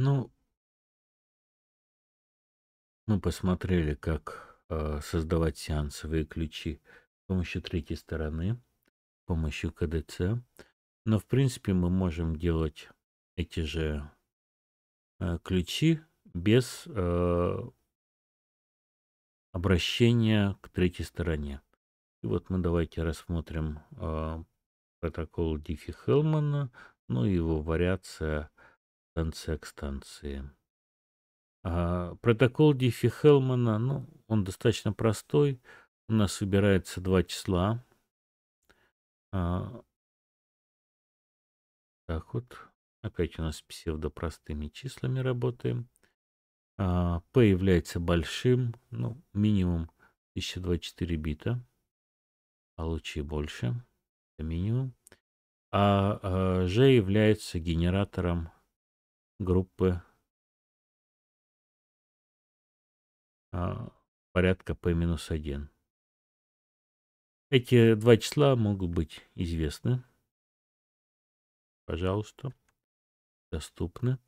Ну Мы посмотрели, как, э, создавать сеансовые ключи с помощью третьей стороны, с помощью КДЦ. Но, в принципе, мы можем делать эти же, э, ключи без э, обращения к третьей стороне. И вот мы давайте рассмотрим э, протокол Дики Хелмана, ну и его вариация станция к станции. А, протокол Диффи Хелмана, ну, он достаточно простой. У нас выбирается два числа. А, так вот, опять у нас псевдопростыми числами работаем. P а, является большим, ну, минимум 1024 бита. А лучи больше, это минимум. А G а, является генератором группы а, порядка P-1. Эти два числа могут быть известны. Пожалуйста, доступны.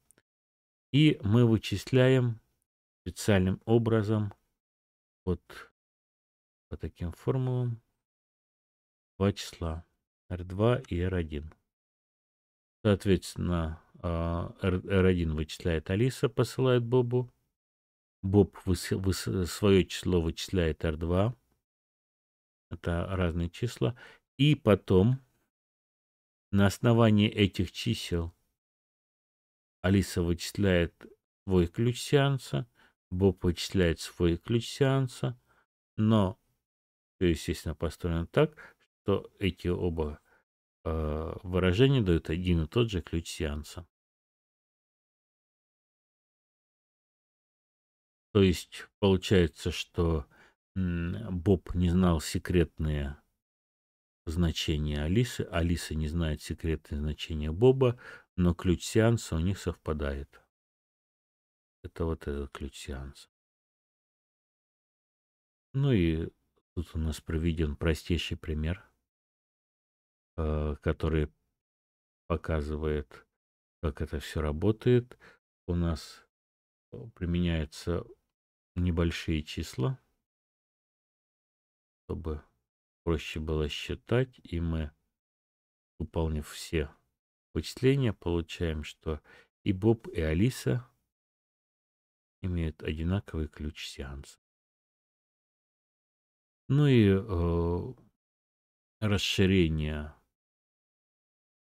И мы вычисляем специальным образом вот по таким формулам два числа R2 и R1. Соответственно, а, R1 вычисляет Алиса, посылает Бобу. Боб свое число вычисляет R2. Это разные числа. И потом на основании этих чисел Алиса вычисляет свой ключ сеанса, Боб вычисляет свой ключ сеанса, но все, естественно, построено так, что эти оба э, выражения дают один и тот же ключ сеанса. То есть получается, что Боб не знал секретные значение Алисы. Алиса не знает секретное значение Боба, но ключ сеанса у них совпадает. Это вот этот ключ сеанса. Ну и тут у нас проведен простейший пример, э, который показывает, как это все работает. У нас э, применяются небольшие числа, чтобы проще было считать, и мы, выполнив все вычисления, получаем, что и Боб, и Алиса имеют одинаковый ключ сеанса. Ну и э, расширение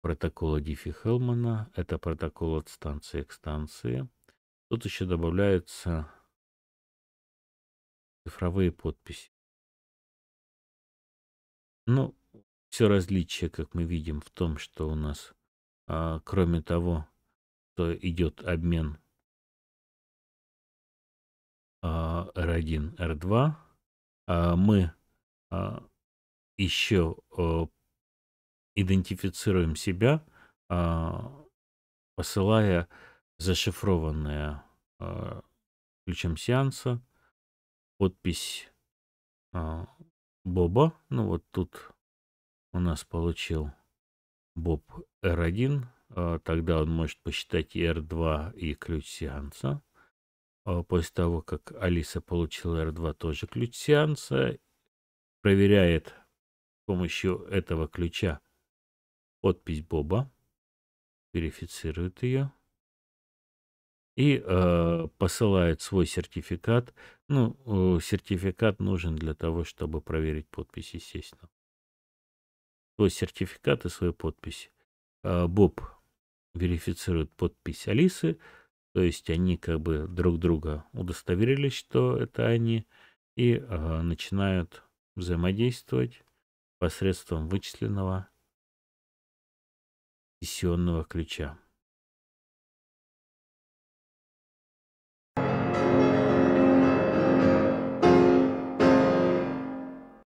протокола Диффи-Хелмана. Это протокол от станции к станции. Тут еще добавляются цифровые подписи. Ну, все различие, как мы видим, в том, что у нас, а, кроме того, что идет обмен а, R1, R2, а, мы а, еще а, идентифицируем себя, а, посылая зашифрованное а, ключом сеанса подпись а, Боба. Ну вот тут у нас получил Боб R1. А, тогда он может посчитать R2, и ключ сеанса. А, после того, как Алиса получила R2, тоже ключ сеанса. Проверяет с помощью этого ключа подпись Боба. Верифицирует ее и э, посылает свой сертификат. Ну, э, сертификат нужен для того, чтобы проверить подпись, естественно. свой сертификат и свою подпись. Э, Боб верифицирует подпись Алисы, то есть они как бы друг друга удостоверились, что это они, и э, начинают взаимодействовать посредством вычисленного сессионного ключа.